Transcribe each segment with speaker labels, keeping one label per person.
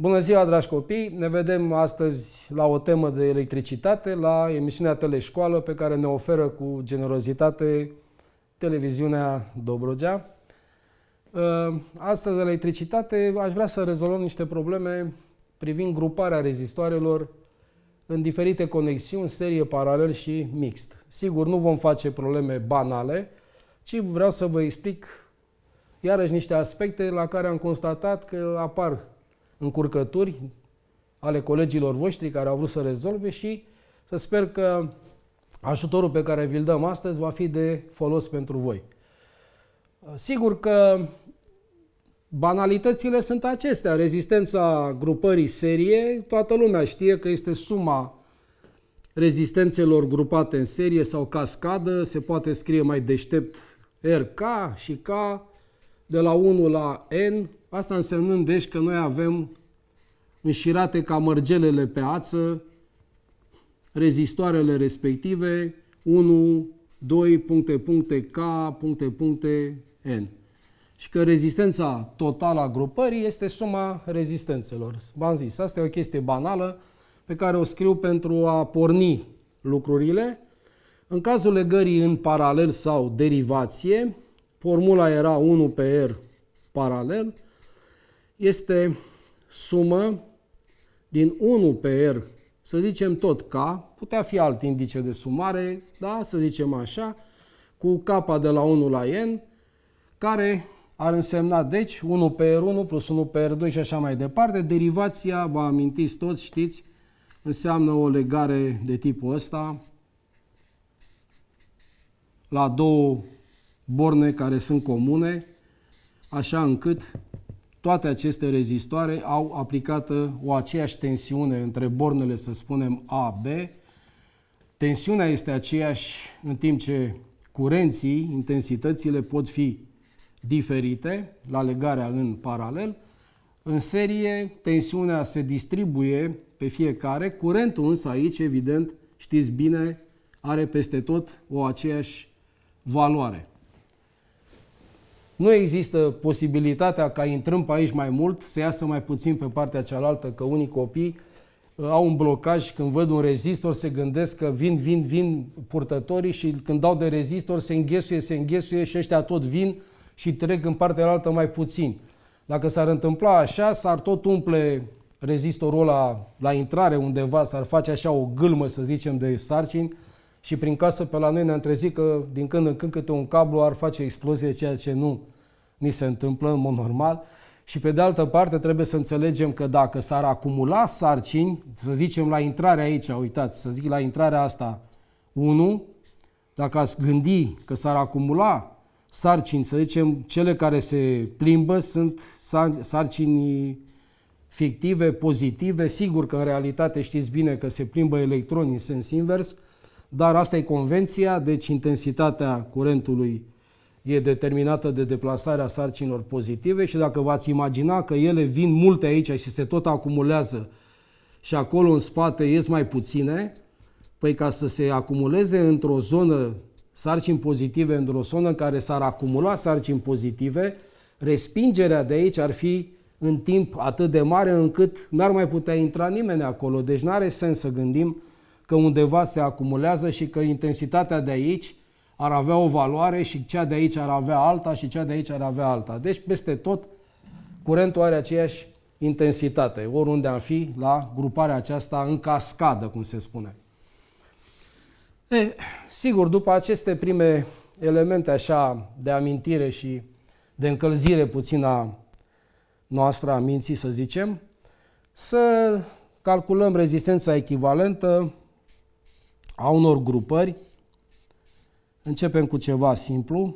Speaker 1: Bună ziua, dragi copii! Ne vedem astăzi la o temă de electricitate, la emisiunea Teleșcoală, pe care ne oferă cu generozitate televiziunea Dobrogea. Uh, astăzi, electricitate, aș vrea să rezolvăm niște probleme privind gruparea rezistoarelor în diferite conexiuni, serie, paralel și mixt. Sigur, nu vom face probleme banale, ci vreau să vă explic iarăși niște aspecte la care am constatat că apar încurcături ale colegilor voștri care au vrut să rezolve și să sper că ajutorul pe care vi-l dăm astăzi va fi de folos pentru voi. Sigur că banalitățile sunt acestea. Rezistența grupării serie, toată lumea știe că este suma rezistențelor grupate în serie sau cascadă, se poate scrie mai deștept RK și K de la 1 la N, asta însemnând deci că noi avem înșirate ca mărgelele pe ață, rezistoarele respective, 1, 2, puncte, puncte, K, puncte, puncte, N. Și că rezistența totală a grupării este suma rezistențelor. V-am zis, asta e o chestie banală pe care o scriu pentru a porni lucrurile. În cazul legării în paralel sau derivație, Formula era 1 pe R paralel. Este sumă din 1 pe R, să zicem tot K, putea fi alt indice de sumare, da? să zicem așa, cu K de la 1 la N, care ar însemna deci 1 pe R1 plus 1 pe R2 și așa mai departe. Derivația, vă amintiți toți, știți, înseamnă o legare de tipul ăsta la două borne care sunt comune, așa încât toate aceste rezistoare au aplicată o aceeași tensiune între bornele, să spunem, A, B. Tensiunea este aceeași în timp ce curenții, intensitățile pot fi diferite la legarea în paralel. În serie, tensiunea se distribuie pe fiecare. Curentul însă aici, evident, știți bine, are peste tot o aceeași valoare. Nu există posibilitatea ca intrăm pe aici mai mult să iasă mai puțin pe partea cealaltă, că unii copii uh, au un blocaj, când văd un rezistor se gândesc că vin, vin, vin purtătorii și când dau de rezistor se înghesuie, se înghesuie și ăștia tot vin și trec în partea altă mai puțin. Dacă s-ar întâmpla așa, s-ar tot umple rezistorul ăla la intrare undeva, s-ar face așa o gâlmă, să zicem, de sarcini și prin casă pe la noi ne-am trezit că din când în când câte un cablu ar face explozie, ceea ce nu ni se întâmplă în mod normal. Și pe de altă parte trebuie să înțelegem că dacă s-ar acumula sarcini, să zicem la intrarea aici, uitați, să zic la intrarea asta 1, dacă ați gândi că s-ar acumula sarcini, să zicem cele care se plimbă sunt sarcini fictive, pozitive, sigur că în realitate știți bine că se plimbă electronii în sens invers, dar asta e convenția, deci intensitatea curentului e determinată de deplasarea sarcinilor pozitive și dacă v-ați imagina că ele vin multe aici și se tot acumulează și acolo în spate ies mai puține, păi ca să se acumuleze într-o zonă sarcini pozitive, într-o zonă în care s-ar acumula sarcini pozitive, respingerea de aici ar fi în timp atât de mare încât n-ar mai putea intra nimeni acolo. Deci nu are sens să gândim că undeva se acumulează și că intensitatea de aici ar avea o valoare și cea de aici ar avea alta și cea de aici ar avea alta. Deci, peste tot, curentul are aceeași intensitate, oriunde am fi la gruparea aceasta în cascadă, cum se spune. E, sigur, după aceste prime elemente așa de amintire și de încălzire puțin a noastră a minții, să zicem, să calculăm rezistența echivalentă a unor grupări. Începem cu ceva simplu.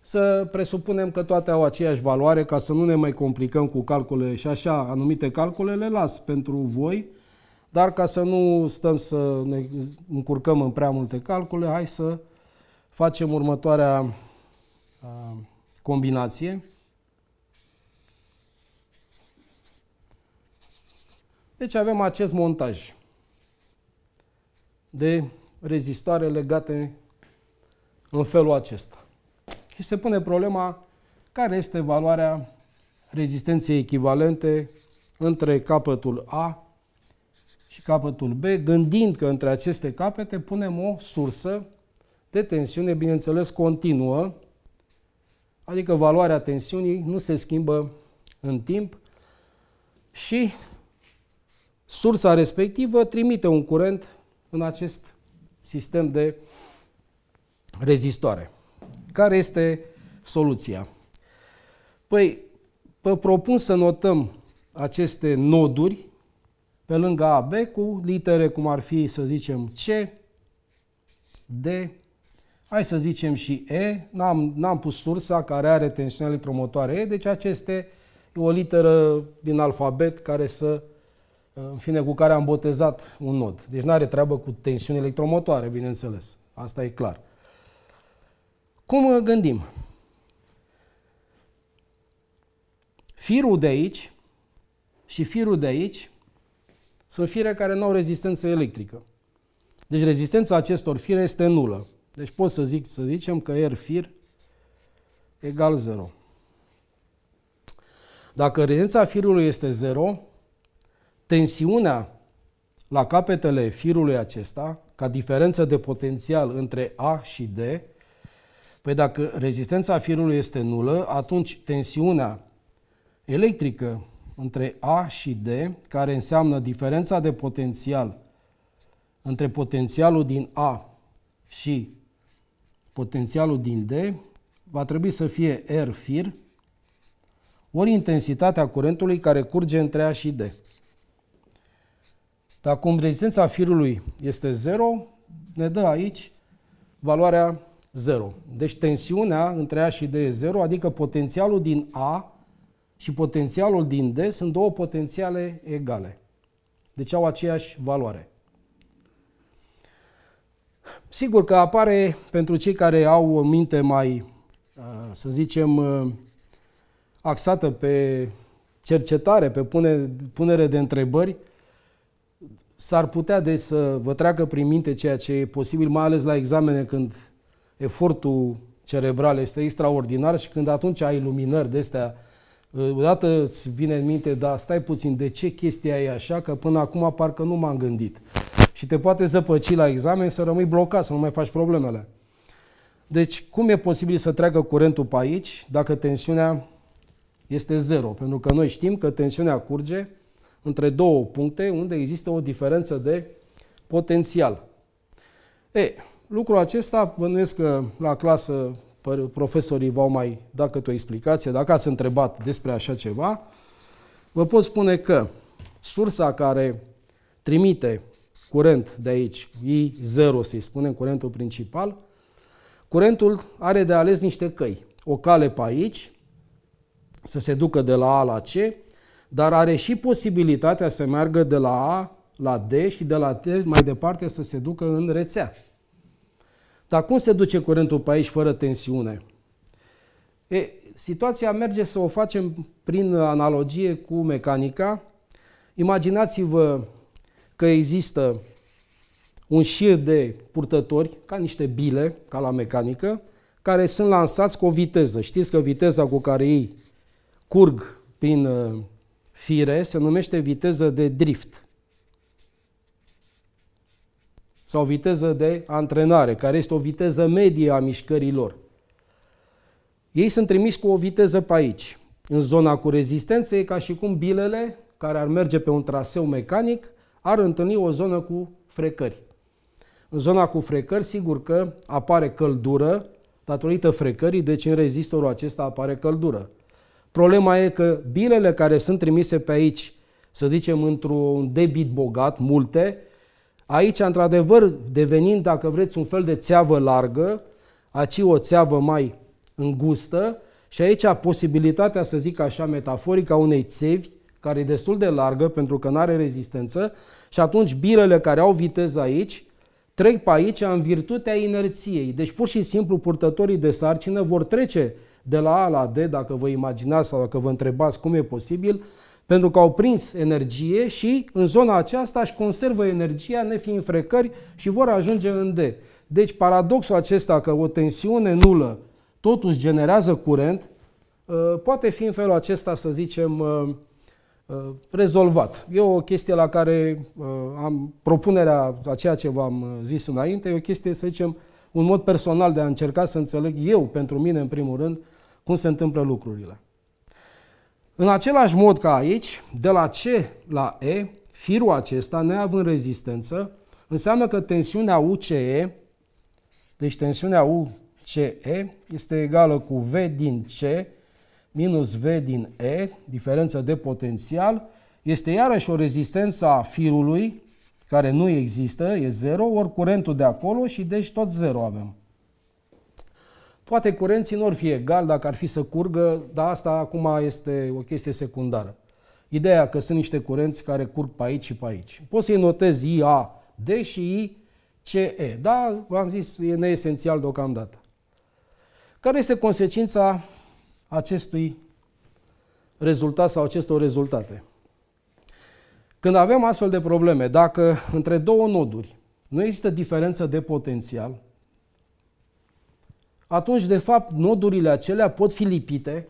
Speaker 1: Să presupunem că toate au aceeași valoare, ca să nu ne mai complicăm cu calcule și așa, anumite calcule le las pentru voi, dar ca să nu stăm să ne încurcăm în prea multe calcule, hai să facem următoarea uh, combinație. Deci avem acest montaj de rezistoare legate în felul acesta. Și se pune problema care este valoarea rezistenței echivalente între capătul A și capătul B, gândind că între aceste capete punem o sursă de tensiune, bineînțeles, continuă, adică valoarea tensiunii nu se schimbă în timp și sursa respectivă trimite un curent în acest sistem de rezistoare. Care este soluția? Păi, vă propun să notăm aceste noduri pe lângă AB cu litere cum ar fi, să zicem, C, D, hai să zicem și E, n-am, n-am pus sursa care are tensiunea electromotoare E, deci aceste o literă din alfabet care să în fine, cu care am botezat un nod. Deci nu are treabă cu tensiuni electromotoare, bineînțeles. Asta e clar. Cum gândim? Firul de aici și firul de aici sunt fire care nu au rezistență electrică. Deci rezistența acestor fire este nulă. Deci pot să zic, să zicem că R fir egal 0. Dacă rezistența firului este 0, tensiunea la capetele firului acesta, ca diferență de potențial între A și D, păi dacă rezistența firului este nulă, atunci tensiunea electrică între A și D, care înseamnă diferența de potențial între potențialul din A și potențialul din D, va trebui să fie R fir, ori intensitatea curentului care curge între A și D. Dar cum rezistența firului este 0, ne dă aici valoarea 0. Deci tensiunea între A și D e 0, adică potențialul din A și potențialul din D sunt două potențiale egale. Deci au aceeași valoare. Sigur că apare pentru cei care au o minte mai, să zicem, axată pe cercetare, pe punere de întrebări, s-ar putea de să vă treacă prin minte ceea ce e posibil, mai ales la examene când efortul cerebral este extraordinar și când atunci ai luminări de astea, odată îți vine în minte, da, stai puțin, de ce chestia e așa, că până acum parcă nu m-am gândit. Și te poate zăpăci la examen să rămâi blocat, să nu mai faci problemele. Deci, cum e posibil să treacă curentul pe aici dacă tensiunea este zero? Pentru că noi știm că tensiunea curge între două puncte unde există o diferență de potențial. E, lucrul acesta, bănuiesc că la clasă profesorii v-au mai dat câte o explicație, dacă ați întrebat despre așa ceva, vă pot spune că sursa care trimite curent de aici, I0 să-i spunem, curentul principal, curentul are de ales niște căi. O cale pe aici, să se ducă de la A la C, dar are și posibilitatea să meargă de la A la D și de la T mai departe să se ducă în rețea. Dar cum se duce curentul pe aici fără tensiune? E, situația merge să o facem prin analogie cu mecanica. Imaginați-vă că există un șir de purtători, ca niște bile, ca la mecanică, care sunt lansați cu o viteză. Știți că viteza cu care ei curg prin uh, fire se numește viteză de drift sau viteză de antrenare, care este o viteză medie a mișcărilor. Ei sunt trimiși cu o viteză pe aici. În zona cu rezistență e ca și cum bilele, care ar merge pe un traseu mecanic, ar întâlni o zonă cu frecări. În zona cu frecări, sigur că apare căldură datorită frecării, deci în rezistorul acesta apare căldură. Problema e că bilele care sunt trimise pe aici, să zicem, într-un debit bogat, multe, aici, într-adevăr, devenind, dacă vreți, un fel de țeavă largă, aci o țeavă mai îngustă, și aici posibilitatea, să zic așa metaforică a unei țevi, care e destul de largă pentru că nu are rezistență, și atunci bilele care au viteză aici, trec pe aici în virtutea inerției. Deci pur și simplu purtătorii de sarcină vor trece de la A la D, dacă vă imaginați sau dacă vă întrebați cum e posibil, pentru că au prins energie și în zona aceasta își conservă energia nefiind frecări și vor ajunge în D. Deci paradoxul acesta că o tensiune nulă totuși generează curent, uh, poate fi în felul acesta, să zicem, uh, uh, rezolvat. E o chestie la care am propunerea a ceea ce v-am zis înainte, e o chestie, să zicem, un mod personal de a încerca să înțeleg eu, pentru mine, în primul rând, cum se întâmplă lucrurile. În același mod ca aici, de la C la E, firul acesta, neavând rezistență, înseamnă că tensiunea UCE, deci tensiunea UCE este egală cu V din C minus V din E, diferență de potențial, este iarăși o rezistență a firului, care nu există, e 0, ori curentul de acolo și deci tot 0 avem. Poate curenții nu ar fi egal dacă ar fi să curgă, dar asta acum este o chestie secundară. Ideea că sunt niște curenți care curg pe aici și pe aici. Poți să-i notezi I, A, D și I, C, E. Da, v-am zis, e neesențial deocamdată. Care este consecința acestui rezultat sau acestor rezultate? Când avem astfel de probleme, dacă între două noduri nu există diferență de potențial, atunci, de fapt, nodurile acelea pot fi lipite,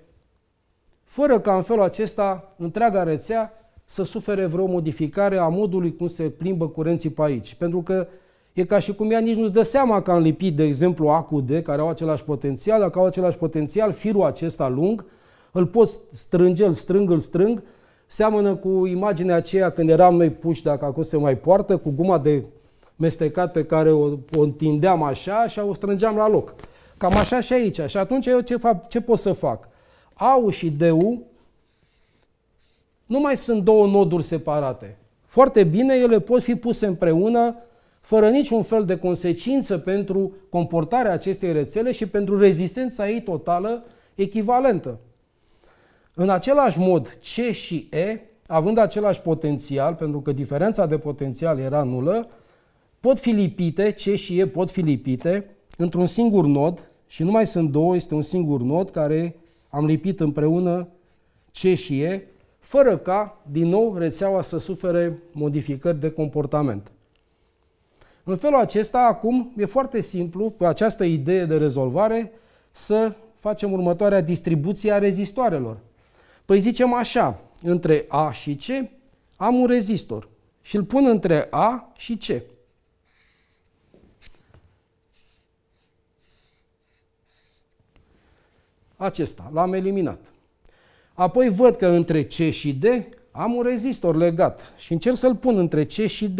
Speaker 1: fără ca în felul acesta întreaga rețea să sufere vreo modificare a modului cum se plimbă curenții pe aici. Pentru că e ca și cum ea nici nu-ți dă seama că am lipit, de exemplu, A cu D, care au același potențial, dacă au același potențial, firul acesta lung, îl poți strânge, îl strâng, îl strâng, seamănă cu imaginea aceea când eram noi puși, dacă acum se mai poartă, cu guma de mestecat pe care o, o întindeam așa și o strângeam la loc. Cam așa și aici. Și atunci eu ce, fac, ce pot să fac? AU și DU nu mai sunt două noduri separate. Foarte bine, ele pot fi puse împreună fără niciun fel de consecință pentru comportarea acestei rețele și pentru rezistența ei totală echivalentă. În același mod, C și E, având același potențial, pentru că diferența de potențial era nulă, pot fi lipite, C și E pot fi lipite, într-un singur nod, și nu mai sunt două, este un singur nod care am lipit împreună ce și e, fără ca, din nou, rețeaua să sufere modificări de comportament. În felul acesta, acum, e foarte simplu, pe această idee de rezolvare, să facem următoarea distribuție a rezistoarelor. Păi zicem așa, între A și C am un rezistor și îl pun între A și C. acesta, l-am eliminat. Apoi văd că între C și D am un rezistor legat și încerc să-l pun între C și D.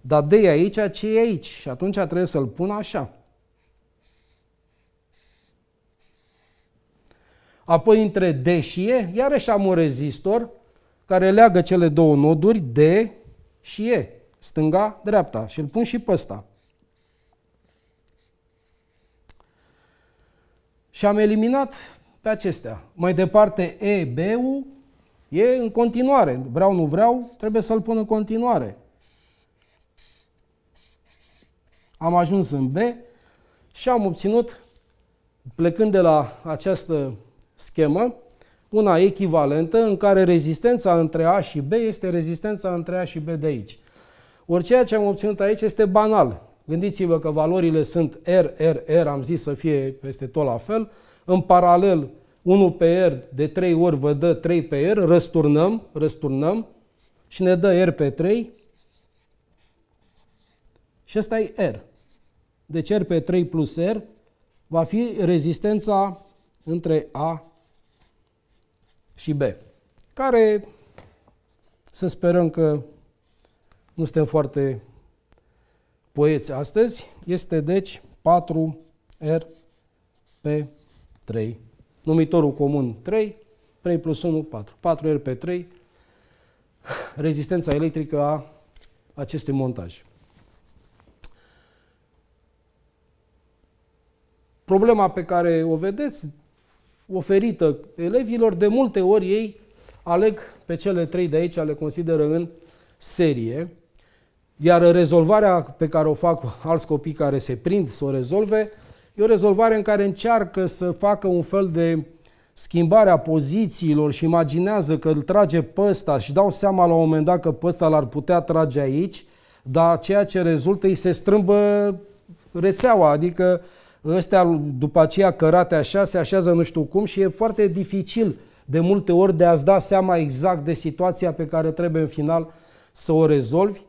Speaker 1: Dar D e aici, C e aici și atunci trebuie să-l pun așa. Apoi între D și E, iarăși am un rezistor care leagă cele două noduri, D și E, stânga-dreapta și îl pun și pe ăsta. Și am eliminat pe acestea. Mai departe, EB-ul e în continuare. Vreau, nu vreau, trebuie să-l pun în continuare. Am ajuns în B și am obținut, plecând de la această schemă, una echivalentă în care rezistența între A și B este rezistența între A și B de aici. Ori ceea ce am obținut aici este banal. Gândiți-vă că valorile sunt R, R, R, am zis să fie peste tot la fel. În paralel, 1 pe R de 3 ori vă dă 3 pe R, răsturnăm, răsturnăm și ne dă R pe 3 și ăsta e R. Deci R pe 3 plus R va fi rezistența între A și B, care să sperăm că nu suntem foarte poeți astăzi este deci 4R pe 3. Numitorul comun 3, 3 plus 1, 4. 4 R pe 3, rezistența electrică a acestui montaj. Problema pe care o vedeți, oferită elevilor, de multe ori ei aleg pe cele trei de aici, le consideră în serie, iar rezolvarea pe care o fac alți copii care se prind să o rezolve, e o rezolvare în care încearcă să facă un fel de schimbarea pozițiilor și imaginează că îl trage pe ăsta și dau seama la un moment dat că pe ăsta l-ar putea trage aici, dar ceea ce rezultă îi se strâmbă rețeaua, adică ăstea după aceea cărate așa, se așează nu știu cum și e foarte dificil de multe ori de a-ți da seama exact de situația pe care trebuie în final să o rezolvi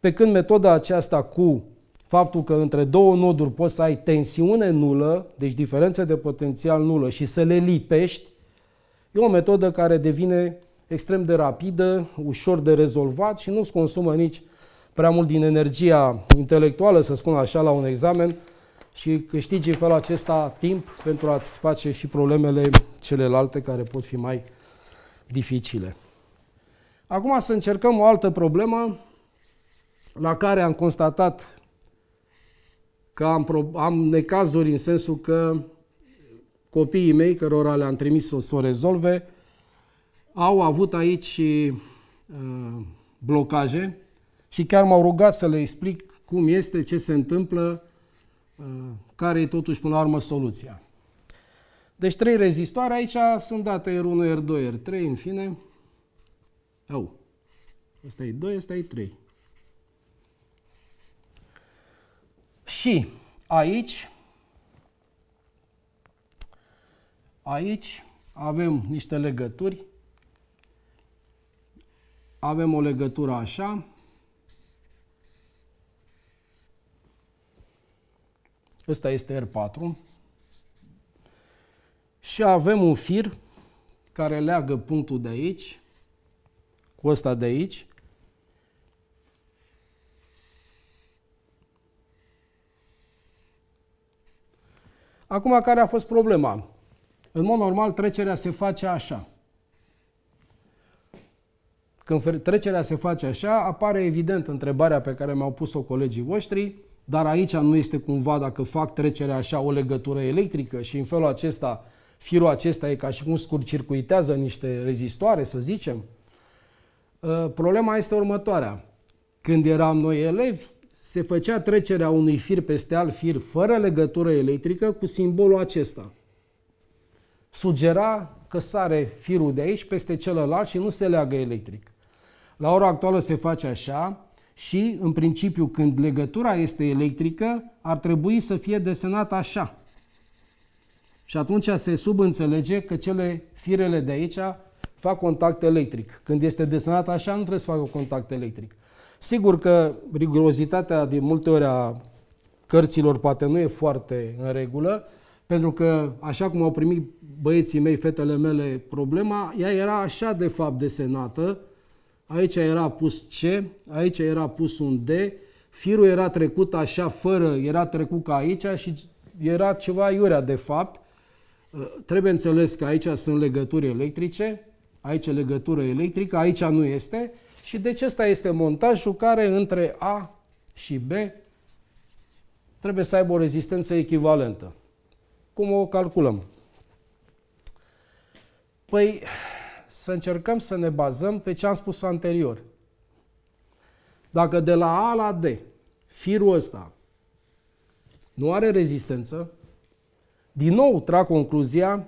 Speaker 1: pe când metoda aceasta cu faptul că între două noduri poți să ai tensiune nulă, deci diferență de potențial nulă și să le lipești, e o metodă care devine extrem de rapidă, ușor de rezolvat și nu-ți consumă nici prea mult din energia intelectuală, să spun așa, la un examen și câștigi în felul acesta timp pentru a-ți face și problemele celelalte care pot fi mai dificile. Acum să încercăm o altă problemă la care am constatat că am, am necazuri în sensul că copiii mei, cărora le-am trimis să, să o rezolve, au avut aici uh, blocaje și chiar m-au rugat să le explic cum este, ce se întâmplă, uh, care e totuși până la urmă soluția. Deci trei rezistoare aici sunt date R1, R2, R3, în fine. Au. Asta e 2, asta e 3. Și aici, aici avem niște legături. Avem o legătură așa. Ăsta este R4. Și avem un fir care leagă punctul de aici cu ăsta de aici Acum, care a fost problema? În mod normal, trecerea se face așa. Când trecerea se face așa, apare evident întrebarea pe care mi-au pus-o colegii voștri, dar aici nu este cumva dacă fac trecerea așa o legătură electrică și în felul acesta, firul acesta e ca și cum scurcircuitează niște rezistoare, să zicem. Ă, problema este următoarea. Când eram noi elevi, se făcea trecerea unui fir peste alt fir fără legătură electrică cu simbolul acesta. Sugera că sare firul de aici peste celălalt și nu se leagă electric. La ora actuală se face așa și, în principiu, când legătura este electrică, ar trebui să fie desenată așa. Și atunci se subînțelege că cele firele de aici fac contact electric. Când este desenat așa, nu trebuie să facă contact electric. Sigur că rigurozitatea de multe ori a cărților poate nu e foarte în regulă, pentru că așa cum au primit băieții mei, fetele mele, problema, ea era așa de fapt desenată, aici era pus C, aici era pus un D, firul era trecut așa fără, era trecut ca aici și era ceva iurea de fapt. Trebuie înțeles că aici sunt legături electrice, aici legătură electrică, aici nu este, și deci ăsta este montajul care între A și B trebuie să aibă o rezistență echivalentă. Cum o calculăm? Păi să încercăm să ne bazăm pe ce am spus anterior. Dacă de la A la D, firul ăsta nu are rezistență, din nou trag concluzia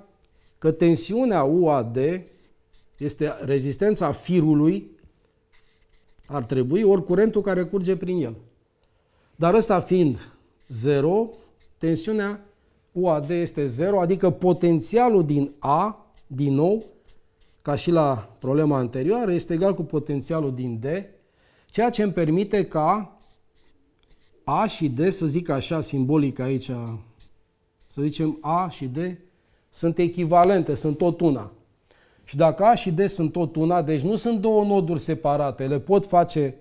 Speaker 1: că tensiunea UAD este rezistența firului ar trebui, ori curentul care curge prin el. Dar ăsta fiind 0, tensiunea UAD este 0, adică potențialul din A, din nou, ca și la problema anterioară, este egal cu potențialul din D, ceea ce îmi permite ca A și D, să zic așa simbolic aici, să zicem A și D, sunt echivalente, sunt tot una. Și dacă A și D sunt tot una, deci nu sunt două noduri separate, le pot face,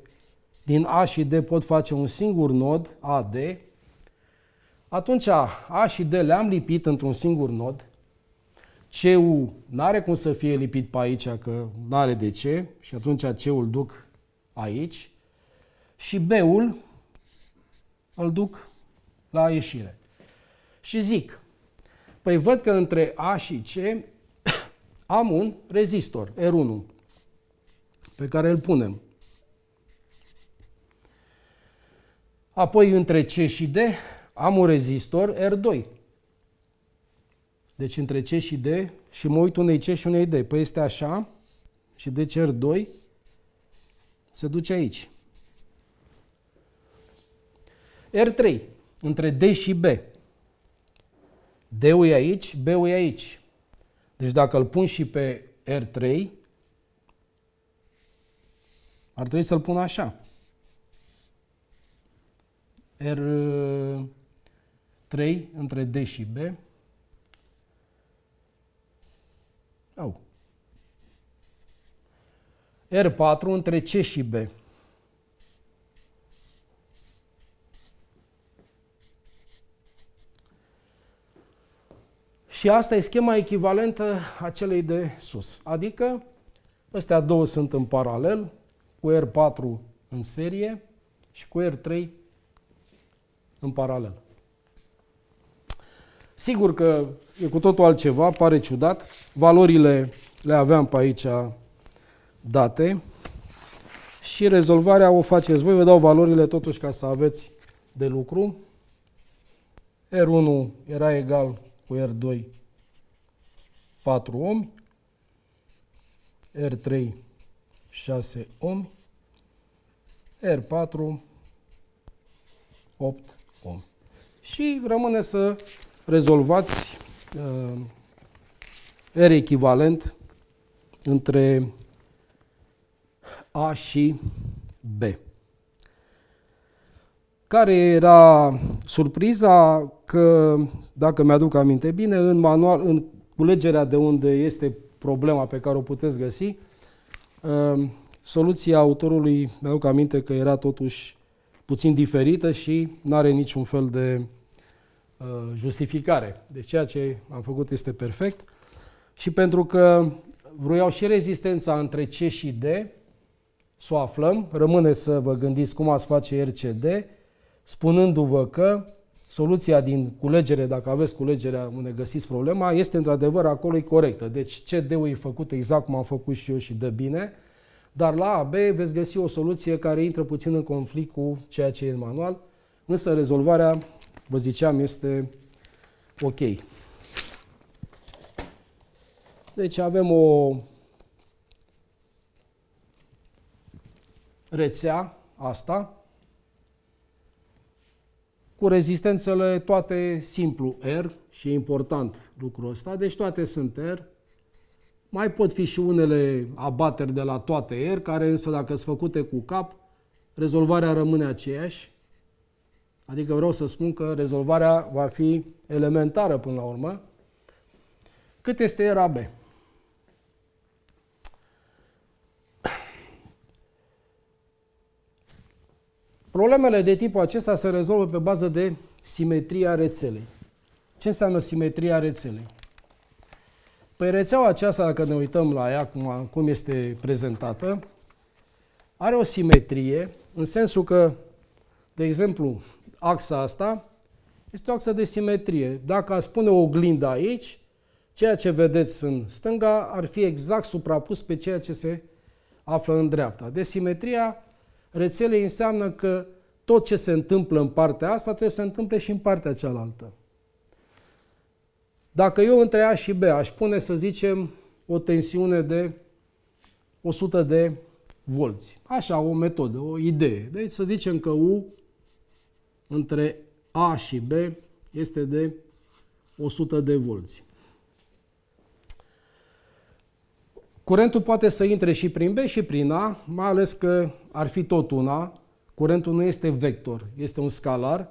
Speaker 1: din A și D pot face un singur nod, AD, atunci A și D le-am lipit într-un singur nod, CU n-are cum să fie lipit pe aici, că n-are de ce, și atunci C-ul duc aici, și B-ul îl duc la ieșire. Și zic, păi văd că între A și C am un rezistor R1 pe care îl punem. Apoi între C și D am un rezistor R2. Deci între C și D și mă uit unei C și unei D. Păi este așa și deci R2 se duce aici. R3 între D și B. D-ul e aici, B-ul e aici. Deci dacă îl pun și pe R3, ar trebui să-l pun așa. R3 între D și B. Au. R4 între C și B. Și asta e schema echivalentă a celei de sus. Adică, astea două sunt în paralel, cu R4 în serie și cu R3 în paralel. Sigur că e cu totul altceva, pare ciudat. Valorile le aveam pe aici date și rezolvarea o faceți voi. Vă dau valorile totuși ca să aveți de lucru. R1 era egal cu R2 4 ohm, R3 6 ohm, R4 8 ohm. Și rămâne să rezolvați uh, R echivalent între A și B care era surpriza că, dacă mi-aduc aminte bine, în manual, în culegerea de unde este problema pe care o puteți găsi, uh, soluția autorului, mi-aduc aminte că era totuși puțin diferită și nu are niciun fel de uh, justificare. Deci ceea ce am făcut este perfect. Și pentru că vroiau și rezistența între C și D, să o aflăm, rămâne să vă gândiți cum ați face RCD, spunându-vă că soluția din culegere, dacă aveți culegerea unde găsiți problema, este într-adevăr acolo e corectă. Deci CD-ul e făcut exact cum am făcut și eu și dă bine, dar la AB veți găsi o soluție care intră puțin în conflict cu ceea ce e în manual, însă rezolvarea, vă ziceam, este ok. Deci avem o rețea asta, cu rezistențele toate simplu R și e important lucrul ăsta, deci toate sunt R. Mai pot fi și unele abateri de la toate R, care însă dacă sunt făcute cu cap, rezolvarea rămâne aceeași. Adică vreau să spun că rezolvarea va fi elementară până la urmă. Cât este R AB? Problemele de tipul acesta se rezolvă pe bază de simetria rețelei. Ce înseamnă simetria rețelei? Păi rețeaua aceasta, dacă ne uităm la ea, cum, cum este prezentată, are o simetrie în sensul că, de exemplu, axa asta este o axă de simetrie. Dacă aș pune o oglindă aici, ceea ce vedeți în stânga ar fi exact suprapus pe ceea ce se află în dreapta. De deci simetria Rețele înseamnă că tot ce se întâmplă în partea asta trebuie să se întâmple și în partea cealaltă. Dacă eu între A și B aș pune, să zicem, o tensiune de 100 de volți. Așa, o metodă, o idee. Deci să zicem că U între A și B este de 100 de volți. Curentul poate să intre și prin B și prin A, mai ales că ar fi tot una. Curentul nu este vector, este un scalar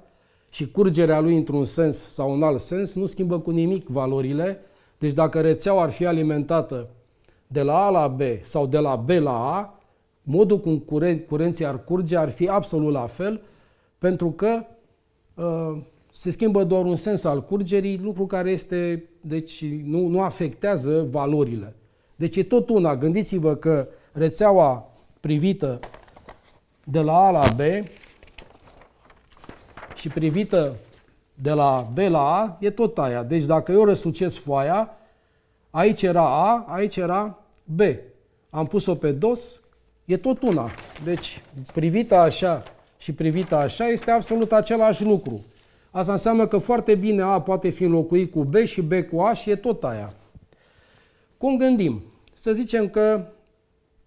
Speaker 1: și curgerea lui într-un sens sau un alt sens nu schimbă cu nimic valorile. Deci dacă rețeaua ar fi alimentată de la A la B sau de la B la A, modul cum curent, curenții ar curge ar fi absolut la fel, pentru că ă, se schimbă doar un sens al curgerii, lucru care este, deci nu, nu afectează valorile. Deci e tot una. Gândiți-vă că rețeaua privită de la A la B și privită de la B la A e tot aia. Deci dacă eu răsucesc foaia, aici era A, aici era B. Am pus-o pe dos, e tot una. Deci privită așa și privită așa este absolut același lucru. Asta înseamnă că foarte bine A poate fi înlocuit cu B și B cu A și e tot aia. Cum gândim? Să zicem că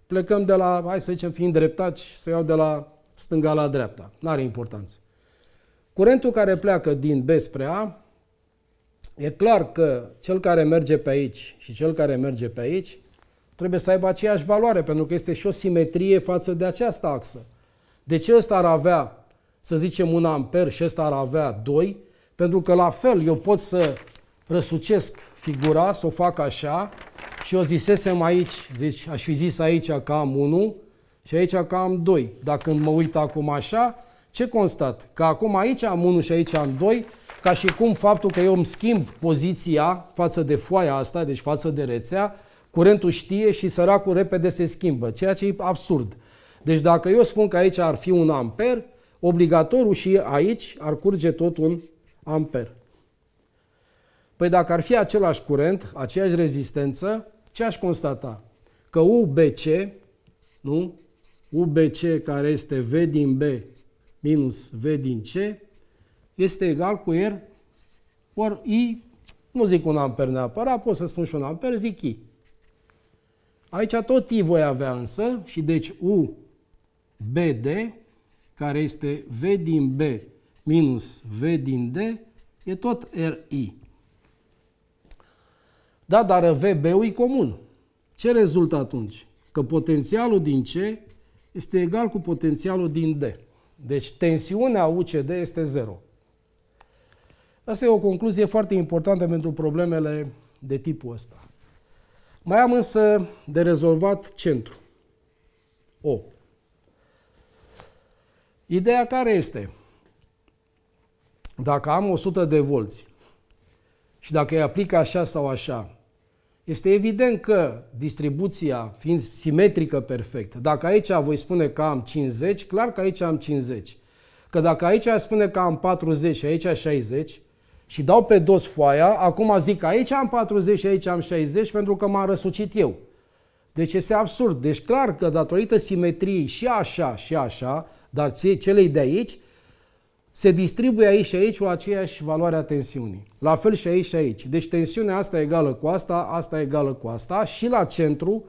Speaker 1: plecăm de la, hai să zicem, fiind dreptați, să iau de la stânga la dreapta. nu are importanță. Curentul care pleacă din B spre A, e clar că cel care merge pe aici și cel care merge pe aici trebuie să aibă aceeași valoare, pentru că este și o simetrie față de această axă. De Deci ăsta ar avea, să zicem, un amper și ăsta ar avea 2, pentru că la fel eu pot să răsucesc figura, să o fac așa, și eu zisesem aici, zici, aș fi zis aici că am 1 și aici că am 2. Dacă mă uit acum așa, ce constat? Că acum aici am 1 și aici am 2, ca și cum faptul că eu îmi schimb poziția față de foaia asta, deci față de rețea, curentul știe și săracul repede se schimbă, ceea ce e absurd. Deci dacă eu spun că aici ar fi un amper, obligatoriu și aici ar curge tot un amper. Păi dacă ar fi același curent, aceeași rezistență, ce aș constata? Că UBC, nu? UBC care este V din B minus V din C este egal cu R ori I, nu zic un amper neapărat, pot să spun și un amper, zic I. Aici tot I voi avea însă și deci U BD, care este V din B minus V din D, e tot RI. Da, dar VB-ul e comun. Ce rezultă atunci? Că potențialul din C este egal cu potențialul din D. Deci tensiunea UCD este 0. Asta e o concluzie foarte importantă pentru problemele de tipul ăsta. Mai am însă de rezolvat centru. O. Ideea care este? Dacă am 100 de volți și dacă îi aplică așa sau așa. Este evident că distribuția, fiind simetrică perfectă, dacă aici voi spune că am 50, clar că aici am 50. Că dacă aici aș spune că am 40 și aici 60 și dau pe dos foaia, acum zic că aici am 40 și aici am 60 pentru că m-am răsucit eu. Deci este absurd. Deci clar că datorită simetriei și așa și așa, dar cei, celei de aici, se distribuie aici și aici o aceeași valoare a tensiunii. La fel și aici și aici. Deci tensiunea asta egală cu asta, asta egală cu asta și la centru,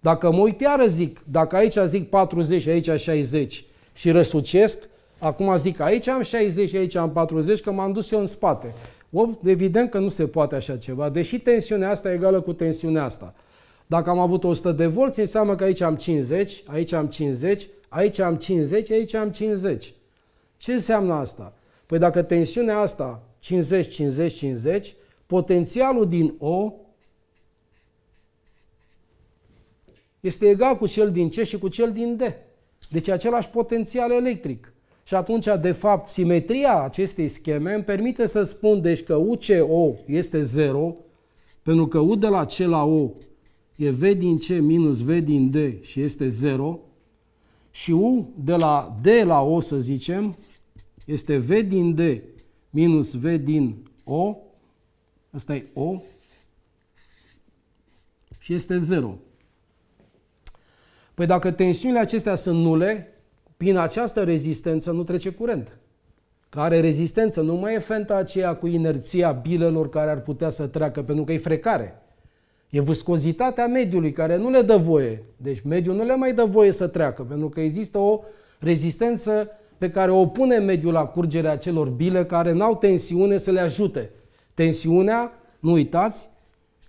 Speaker 1: dacă mă uit iară zic, dacă aici zic 40, aici 60 și răsucesc, acum zic aici am 60 aici am 40, că m-am dus eu în spate. O, evident că nu se poate așa ceva, deși tensiunea asta egală cu tensiunea asta. Dacă am avut 100 de volți, înseamnă că aici am 50, aici am 50, aici am 50, aici am 50. Ce înseamnă asta? Păi dacă tensiunea asta 50, 50, 50, potențialul din O este egal cu cel din C și cu cel din D. Deci același potențial electric. Și atunci, de fapt, simetria acestei scheme îmi permite să spun deci că UCO este 0, pentru că U de la C la O e V din C minus V din D și este 0, și U de la D la O, să zicem, este V din D minus V din O, asta e O, și este 0. Păi dacă tensiunile acestea sunt nule, prin această rezistență nu trece curent. Care rezistență? Nu mai e fenta aceea cu inerția bilelor care ar putea să treacă, pentru că e frecare. E viscozitatea mediului care nu le dă voie. Deci mediul nu le mai dă voie să treacă, pentru că există o rezistență pe care o pune mediul la curgerea celor bile care n-au tensiune să le ajute. Tensiunea, nu uitați,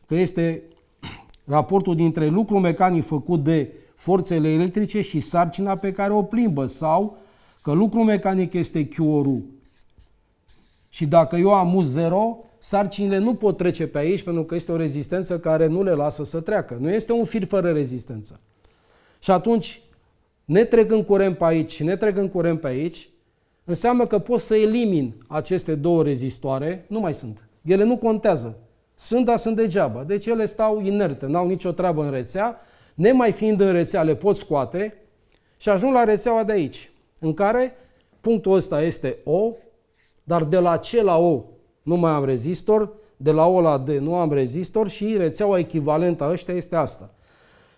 Speaker 1: că este raportul dintre lucru mecanic făcut de forțele electrice și sarcina pe care o plimbă sau că lucru mecanic este q Și dacă eu am U0, sarcinile nu pot trece pe aici pentru că este o rezistență care nu le lasă să treacă. Nu este un fir fără rezistență. Și atunci ne trecând curent pe aici și ne trecând curent pe aici, înseamnă că pot să elimin aceste două rezistoare, nu mai sunt. Ele nu contează. Sunt, dar sunt degeaba. Deci ele stau inerte, n-au nicio treabă în rețea. Nemai fiind în rețea, le pot scoate și ajung la rețeaua de aici, în care punctul ăsta este O, dar de la C la O nu mai am rezistor, de la O la D nu am rezistor și rețeaua echivalentă a ăștia este asta.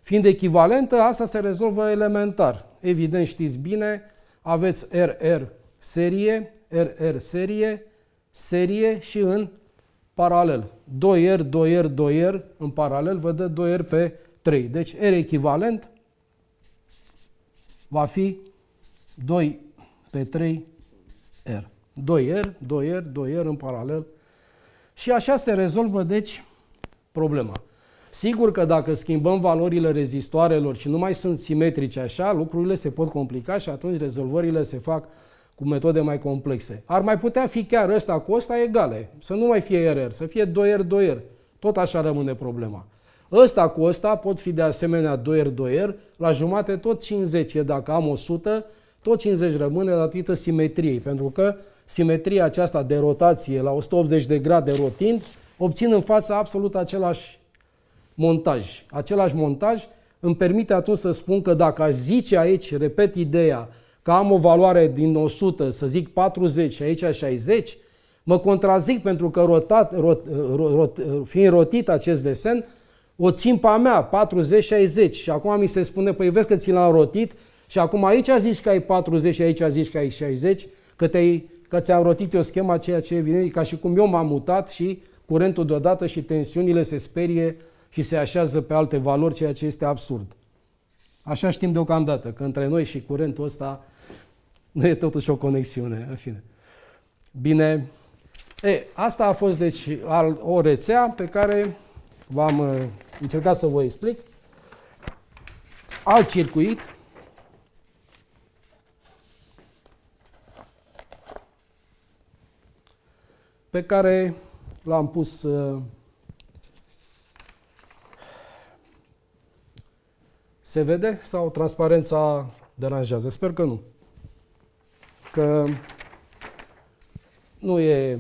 Speaker 1: Fiind echivalentă, asta se rezolvă elementar. Evident știți bine, aveți RR serie, RR serie, serie și în paralel. 2R, 2R, 2R în paralel vă dă 2R pe 3. Deci R echivalent va fi 2 pe 3 R. 2R, 2R, 2R în paralel. Și așa se rezolvă, deci, problema. Sigur că dacă schimbăm valorile rezistoarelor și nu mai sunt simetrice așa, lucrurile se pot complica și atunci rezolvările se fac cu metode mai complexe. Ar mai putea fi chiar ăsta cu ăsta egale, să nu mai fie RR, să fie 2R, 2R. Tot așa rămâne problema. Ăsta cu ăsta pot fi de asemenea 2R, 2R, la jumate tot 50 e dacă am 100, tot 50 rămâne datorită simetriei, pentru că simetria aceasta de rotație la 180 de grade rotind obțin în fața absolut același montaj. Același montaj îmi permite atunci să spun că dacă aș zice aici, repet ideea, că am o valoare din 100, să zic 40 și aici 60, mă contrazic pentru că rotat, rot, rot, rot, fiind rotit acest desen, o țin pe a mea, 40-60. Și acum mi se spune, păi vezi că ți l-am rotit și acum aici zici că ai 40 și aici zici că ai 60, că, te-ai, că ți-am rotit eu schema, ceea ce evident, ca și cum eu m-am mutat și curentul deodată și tensiunile se sperie și se așează pe alte valori, ceea ce este absurd. Așa știm deocamdată, că între noi și curentul ăsta nu e totuși o conexiune, în fine. Bine, e, asta a fost deci o rețea pe care v-am uh, încercat să vă explic. Alt circuit, pe care l-am pus uh, Se vede sau transparența deranjează? Sper că nu. Că nu e,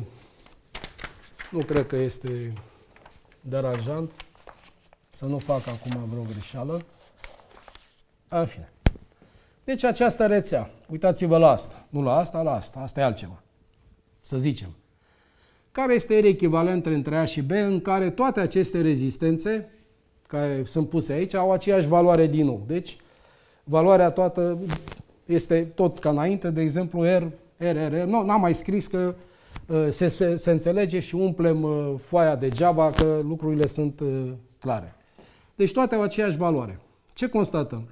Speaker 1: nu cred că este deranjant să nu fac acum vreo greșeală. În fine. Deci această rețea, uitați-vă la asta, nu la asta, la asta, asta e altceva, să zicem. Care este R echivalent între A și B în care toate aceste rezistențe care sunt puse aici au aceeași valoare din nou. Deci, valoarea toată este tot ca înainte, de exemplu R, R, R, nu, n-am mai scris că uh, se, se, se înțelege și umplem uh, foaia degeaba că lucrurile sunt uh, clare. Deci toate au aceeași valoare. Ce constatăm?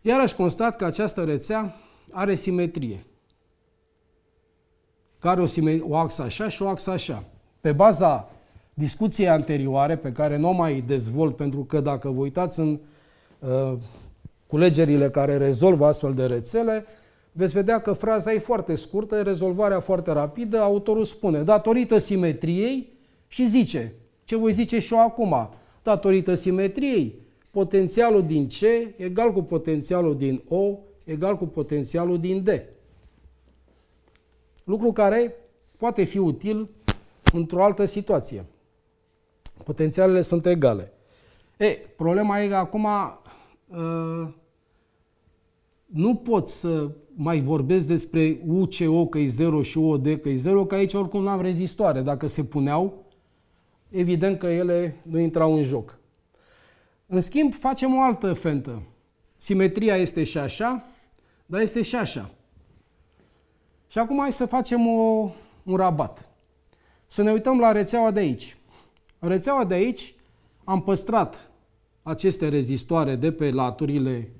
Speaker 1: Iarăși constat că această rețea are simetrie. Care o, simetrie, o axă așa și o axă așa. Pe baza discuției anterioare, pe care nu o mai dezvolt, pentru că dacă vă uitați în uh, culegerile care rezolvă astfel de rețele, veți vedea că fraza e foarte scurtă, rezolvarea foarte rapidă, autorul spune, datorită simetriei și zice, ce voi zice și eu acum, datorită simetriei, potențialul din C egal cu potențialul din O egal cu potențialul din D. Lucru care poate fi util într-o altă situație. Potențialele sunt egale. Ei, problema e că acum uh, nu pot să mai vorbesc despre UCO că e 0 și UOD că e 0, că aici oricum nu am rezistoare. Dacă se puneau, evident că ele nu intrau în joc. În schimb, facem o altă fentă. Simetria este și așa, dar este și așa. Și acum hai să facem o, un rabat. Să ne uităm la rețeaua de aici. În rețeaua de aici am păstrat aceste rezistoare de pe laturile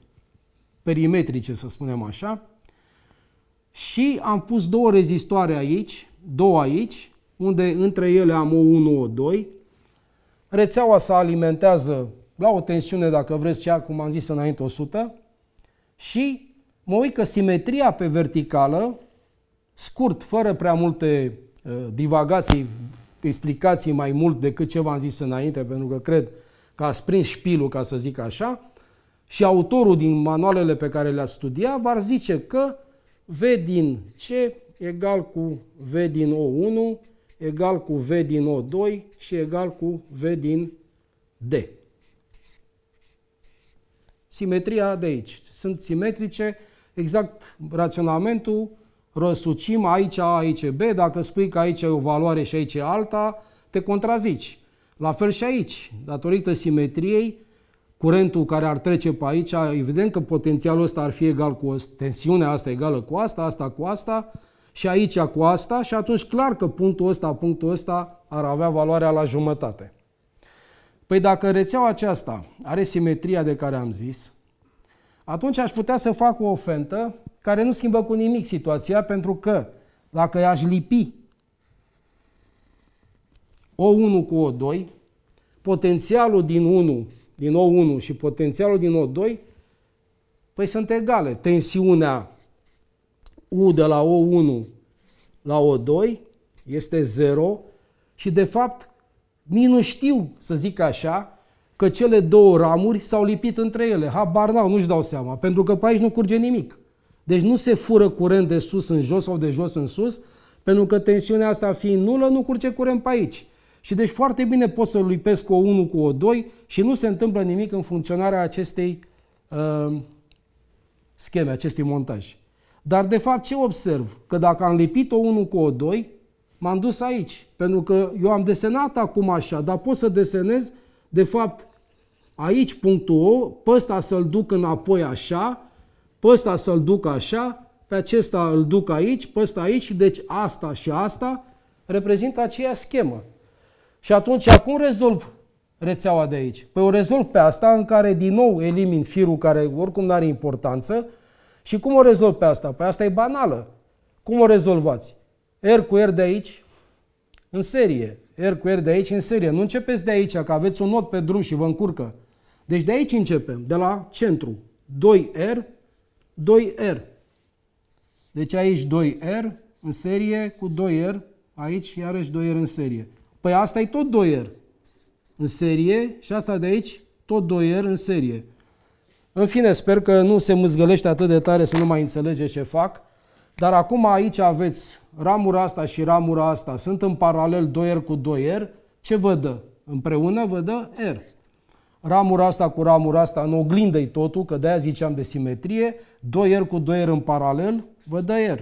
Speaker 1: perimetrice, să spunem așa, și am pus două rezistoare aici, două aici, unde între ele am O1, O2. Rețeaua se alimentează la o tensiune, dacă vreți, cea, cum am zis înainte, 100. Și mă uit că simetria pe verticală, scurt, fără prea multe uh, divagații explicații mai mult decât ce v-am zis înainte, pentru că cred că a prins șpilul, ca să zic așa, și autorul din manualele pe care le-a studiat va zice că V din C egal cu V din O1 egal cu V din O2 și egal cu V din D. Simetria de aici. Sunt simetrice, exact raționamentul răsucim aici A, aici B, dacă spui că aici e o valoare și aici e alta, te contrazici. La fel și aici, datorită simetriei, curentul care ar trece pe aici, evident că potențialul ăsta ar fi egal cu tensiunea asta egală cu asta, asta cu asta și aici cu asta și atunci clar că punctul ăsta, punctul ăsta ar avea valoarea la jumătate. Păi dacă rețeaua aceasta are simetria de care am zis, atunci aș putea să fac o fentă care nu schimbă cu nimic situația, pentru că dacă i-aș lipi O1 cu O2, potențialul din 1, din O1 și potențialul din O2, păi sunt egale. Tensiunea U de la O1 la O2 este 0 și de fapt nici nu știu, să zic așa, că cele două ramuri s-au lipit între ele. Habar n-au, nu-și dau seama, pentru că pe aici nu curge nimic. Deci nu se fură curent de sus în jos sau de jos în sus, pentru că tensiunea asta fiind nulă, nu curge curent pe aici. Și deci foarte bine poți să lipesc o 1 cu o 2 și nu se întâmplă nimic în funcționarea acestei uh, scheme, acestui montaj. Dar de fapt ce observ? Că dacă am lipit o 1 cu o 2, m-am dus aici. Pentru că eu am desenat acum așa, dar pot să desenez de fapt aici punctul O, pe ăsta să-l duc înapoi așa, pe ăsta să-l duc așa, pe acesta îl duc aici, pe ăsta aici, deci asta și asta reprezintă aceea schemă. Și atunci, acum rezolv rețeaua de aici? Păi o rezolv pe asta în care din nou elimin firul care oricum nu are importanță și cum o rezolv pe asta? Păi asta e banală. Cum o rezolvați? R cu R de aici în serie. R cu R de aici în serie. Nu începeți de aici, că aveți un not pe drum și vă încurcă. Deci de aici începem, de la centru. 2R 2R. Deci aici 2R în serie cu 2R, aici iarăși 2R în serie. Păi asta e tot 2R în serie și asta de aici tot 2R în serie. În fine, sper că nu se mâzgălește atât de tare să nu mai înțelege ce fac. Dar acum aici aveți ramura asta și ramura asta. Sunt în paralel 2R cu 2R. Ce vă dă? Împreună vă dă R ramura asta cu ramura asta, în oglindă totul, că de-aia ziceam de simetrie, 2R cu 2R în paralel, vă dă R.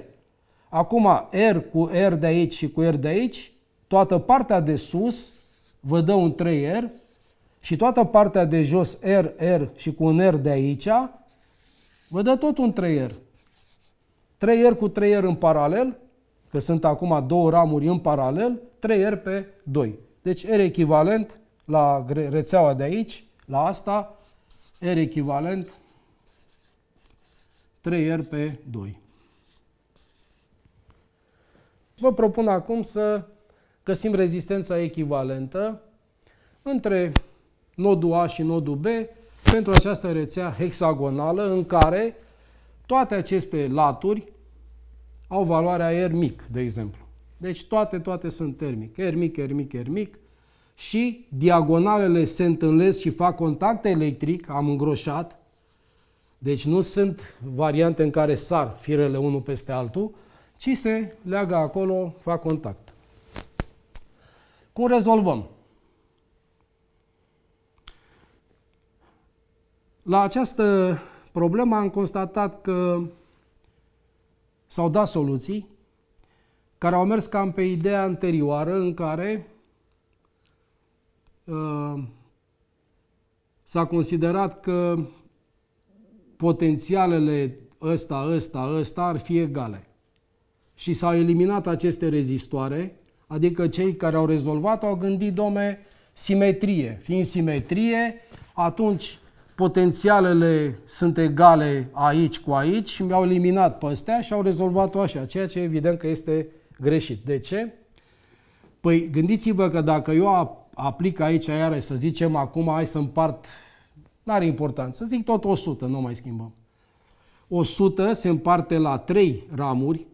Speaker 1: Acum, R cu R de aici și cu R de aici, toată partea de sus vă dă un 3R și toată partea de jos, R, R și cu un R de aici, vă dă tot un 3R. 3R cu 3R în paralel, că sunt acum două ramuri în paralel, 3R pe 2. Deci R echivalent la rețeaua de aici la asta, R echivalent 3R pe 2. Vă propun acum să găsim rezistența echivalentă între nodul A și nodul B pentru această rețea hexagonală în care toate aceste laturi au valoarea R mic, de exemplu. Deci toate, toate sunt R mic. R mic, R mic, R mic și diagonalele se întâlnesc și fac contact electric, am îngroșat, deci nu sunt variante în care sar firele unul peste altul, ci se leagă acolo, fac contact. Cum rezolvăm? La această problemă am constatat că s-au dat soluții care au mers cam pe ideea anterioară în care Ehm, s-a considerat că potențialele ăsta, ăsta, ăsta ar fi egale. Și s-au eliminat aceste rezistoare, adică cei care au rezolvat au gândit, domne, simetrie. Fiind simetrie, atunci potențialele sunt egale aici cu aici și mi-au eliminat pe astea și au rezolvat-o așa, ceea ce evident că este greșit. De ce? Păi gândiți-vă că dacă eu aplic aici iarăși, să zicem acum, hai să împart, n-are importanță, să zic tot 100, nu mai schimbăm. 100 se împarte la 3 ramuri,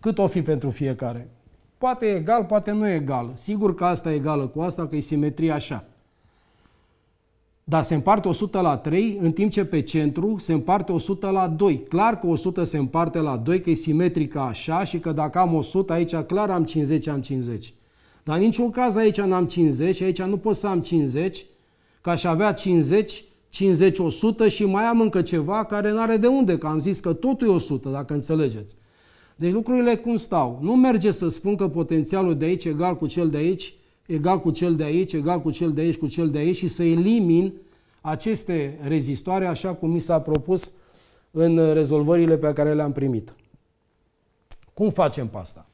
Speaker 1: cât o fi pentru fiecare. Poate e egal, poate nu e egal. Sigur că asta e egală cu asta, că e simetrie așa. Dar se împarte 100 la 3, în timp ce pe centru se împarte 100 la 2. Clar că 100 se împarte la 2, că e simetrică așa și că dacă am 100 aici, clar am 50, am 50. Dar în niciun caz aici n-am 50, aici nu pot să am 50, că aș avea 50, 50, 100 și mai am încă ceva care nu are de unde, că am zis că totul e 100, dacă înțelegeți. Deci lucrurile cum stau? Nu merge să spun că potențialul de aici egal cu cel de aici, egal cu cel de aici, egal cu cel de aici, cu cel de aici și să elimin aceste rezistoare așa cum mi s-a propus în rezolvările pe care le-am primit. Cum facem pe asta?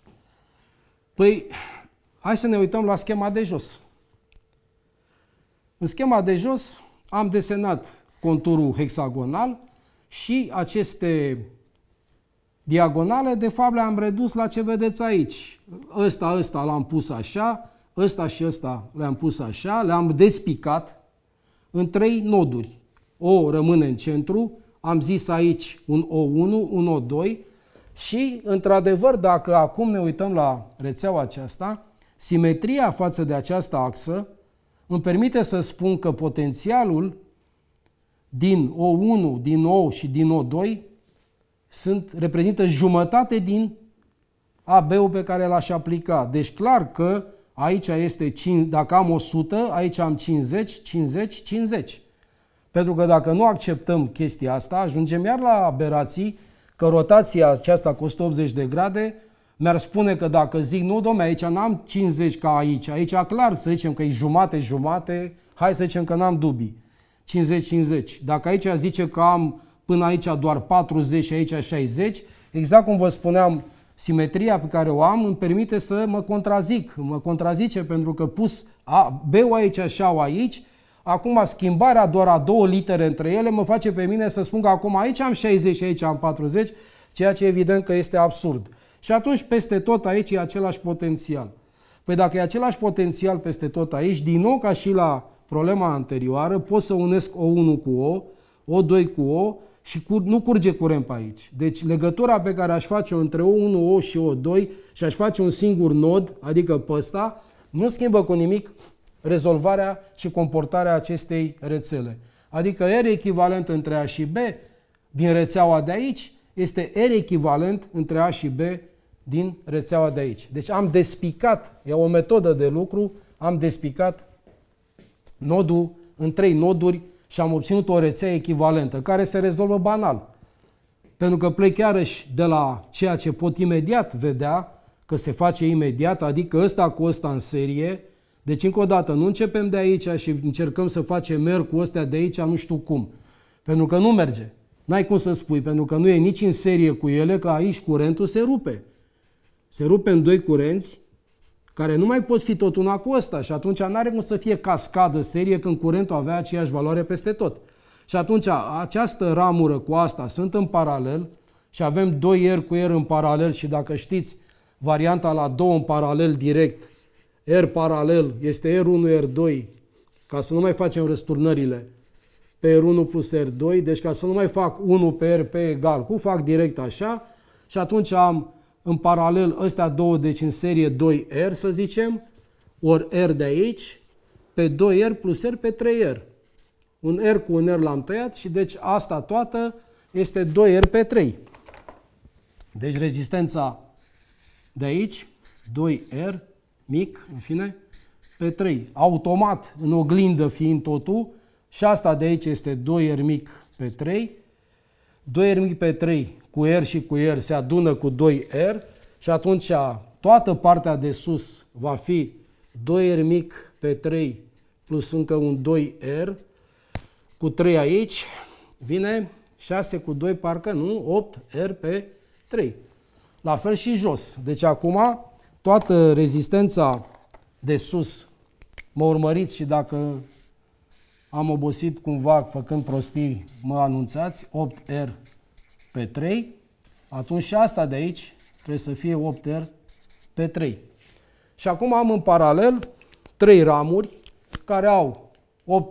Speaker 1: Păi Hai să ne uităm la schema de jos. În schema de jos am desenat conturul hexagonal și aceste diagonale, de fapt le-am redus la ce vedeți aici. Ăsta, ăsta l-am pus așa, ăsta și ăsta le-am pus așa, le-am despicat în trei noduri. O rămâne în centru, am zis aici un O1, un O2 și, într-adevăr, dacă acum ne uităm la rețeaua aceasta, Simetria față de această axă îmi permite să spun că potențialul din O1, din O și din O2 sunt, reprezintă jumătate din AB-ul pe care l-aș aplica. Deci clar că aici este, 5, dacă am 100, aici am 50, 50, 50. Pentru că dacă nu acceptăm chestia asta, ajungem iar la aberații că rotația aceasta cu 180 de grade mi-ar spune că dacă zic, nu, domne, aici n-am 50 ca aici, aici clar, să zicem că e jumate, jumate, hai să zicem că n-am dubii. 50-50. Dacă aici zice că am până aici doar 40 și aici 60, exact cum vă spuneam, simetria pe care o am îmi permite să mă contrazic. Mă contrazice pentru că pus A, b aici aici, așa aici, acum schimbarea doar a două litere între ele mă face pe mine să spun că acum aici am 60 și aici am 40, ceea ce evident că este absurd. Și atunci peste tot aici e același potențial. Păi dacă e același potențial peste tot aici, din nou ca și la problema anterioară, pot să unesc O1 cu O, O2 cu O și cur, nu curge curent pe aici. Deci legătura pe care aș face-o între O1, O și O2 și aș face un singur nod, adică pe ăsta, nu schimbă cu nimic rezolvarea și comportarea acestei rețele. Adică R echivalent între A și B din rețeaua de aici este R echivalent între A și B din rețeaua de aici. Deci am despicat, e o metodă de lucru, am despicat nodul în trei noduri și am obținut o rețea echivalentă, care se rezolvă banal. Pentru că plec iarăși de la ceea ce pot imediat vedea, că se face imediat, adică ăsta cu ăsta în serie. Deci, încă o dată, nu începem de aici și încercăm să facem merg cu ăstea de aici, nu știu cum. Pentru că nu merge. N-ai cum să spui, pentru că nu e nici în serie cu ele, că aici curentul se rupe se rupe în doi curenți care nu mai pot fi tot una cu ăsta și atunci nu are cum să fie cascadă serie când curentul avea aceeași valoare peste tot. Și atunci această ramură cu asta sunt în paralel și avem 2 R cu R în paralel și dacă știți varianta la 2 în paralel direct, R paralel este R1, R2, ca să nu mai facem răsturnările pe R1 plus R2, deci ca să nu mai fac 1 pe R pe egal, cu fac direct așa și atunci am în paralel ăstea două, deci în serie 2R să zicem, ori R de aici, pe 2R plus R pe 3R. Un R cu un R l-am tăiat și deci asta toată este 2R pe 3. Deci rezistența de aici, 2R mic, în fine, pe 3. Automat, în oglindă fiind totul, și asta de aici este 2R mic pe 3 2 r mic pe 3 cu R și cu R se adună cu 2R și atunci toată partea de sus va fi 2R mic pe 3 plus încă un 2R cu 3 aici vine 6 cu 2 parcă, nu? 8R pe 3. La fel și jos. Deci acum toată rezistența de sus mă urmăriți și dacă am obosit cumva făcând prostii, mă anunțați, 8R pe 3, atunci și asta de aici trebuie să fie 8R pe 3. Și acum am în paralel 3 ramuri care au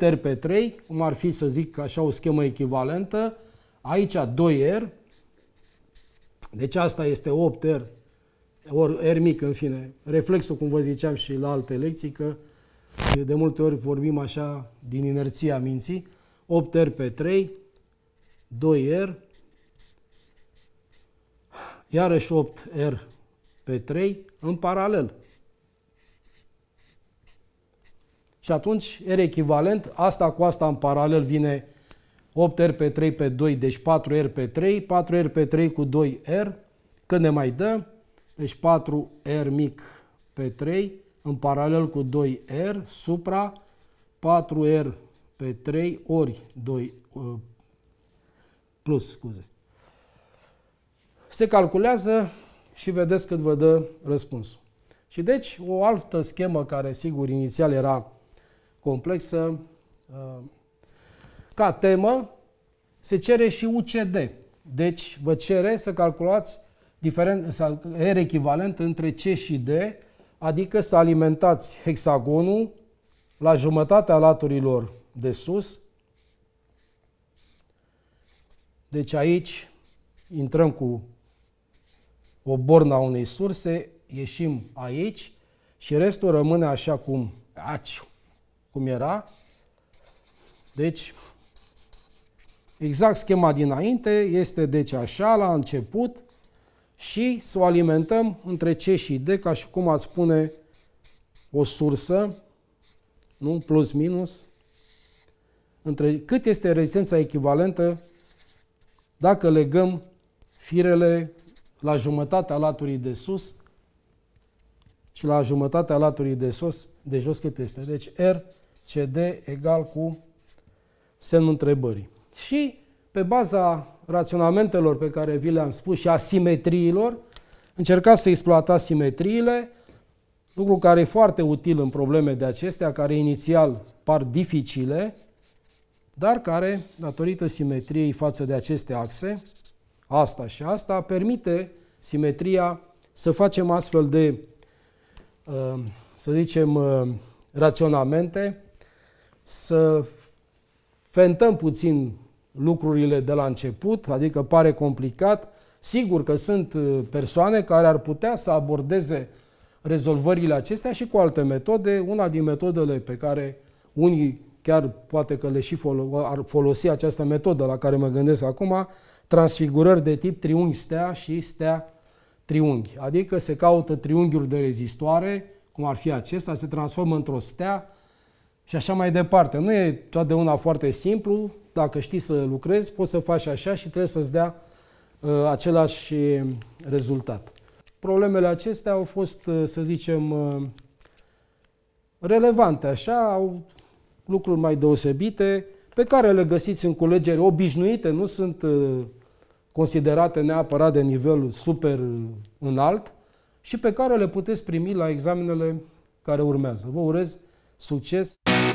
Speaker 1: 8R pe 3, cum ar fi să zic așa o schemă echivalentă, aici 2R, deci asta este 8R, ori R mic în fine, reflexul cum vă ziceam și la alte lecții că de, de multe ori vorbim așa din inerția minții, 8R pe 3, 2R, iarăși 8R pe 3 în paralel. Și atunci R echivalent, asta cu asta în paralel vine 8R pe 3 pe 2, deci 4R pe 3, 4R pe 3 cu 2R, când ne mai dă, deci 4R mic pe 3 în paralel cu 2R supra 4R pe 3 ori 2 uh, plus, scuze. Se calculează și vedeți cât vă dă răspunsul. Și deci o altă schemă care sigur inițial era complexă uh, ca temă se cere și UCD. Deci vă cere să calculați diferent, R echivalent între C și D adică să alimentați hexagonul la jumătatea laturilor de sus. Deci aici intrăm cu o borna unei surse, ieșim aici și restul rămâne așa cum, aici cum era. Deci, exact schema dinainte este deci așa la început, și să o alimentăm între C și D, ca și cum ați spune o sursă, nu? plus minus, între cât este rezistența echivalentă dacă legăm firele la jumătatea laturii de sus și la jumătatea laturii de, sus, de jos cât este. Deci R CD egal cu semnul întrebării. Și pe baza raționamentelor pe care vi le-am spus și a simetriilor, încercați să exploatați simetriile, lucru care e foarte util în probleme de acestea, care inițial par dificile, dar care, datorită simetriei față de aceste axe, asta și asta, permite simetria să facem astfel de, uh, să zicem, uh, raționamente, să fentăm puțin lucrurile de la început, adică pare complicat. Sigur că sunt uh, persoane care ar putea să abordeze rezolvările acestea și cu alte metode. Una din metodele pe care unii chiar poate că le și ar folosi această metodă la care mă gândesc acum, transfigurări de tip triunghi stea și stea triunghi. Adică se caută triunghiuri de rezistoare, cum ar fi acesta, se transformă într-o stea și așa mai departe. Nu e totdeauna foarte simplu, dacă știi să lucrezi, poți să faci așa și trebuie să-ți dea uh, același uh, rezultat. Problemele acestea au fost, uh, să zicem, relevante, așa, au lucruri mai deosebite, pe care le găsiți în culegeri obișnuite, nu sunt considerate neapărat de nivel super înalt și pe care le puteți primi la examenele care urmează. Vă urez succes!